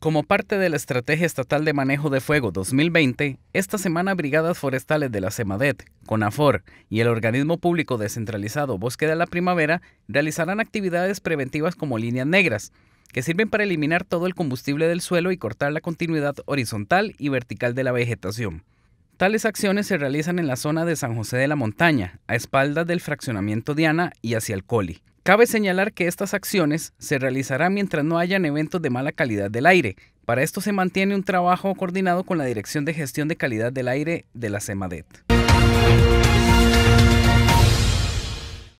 Como parte de la Estrategia Estatal de Manejo de Fuego 2020, esta semana brigadas forestales de la CEMADET, CONAFOR y el organismo público descentralizado Bosque de la Primavera realizarán actividades preventivas como líneas negras, que sirven para eliminar todo el combustible del suelo y cortar la continuidad horizontal y vertical de la vegetación. Tales acciones se realizan en la zona de San José de la Montaña, a espaldas del fraccionamiento Diana y hacia el Coli. Cabe señalar que estas acciones se realizarán mientras no hayan eventos de mala calidad del aire. Para esto se mantiene un trabajo coordinado con la Dirección de Gestión de Calidad del Aire de la CEMADET.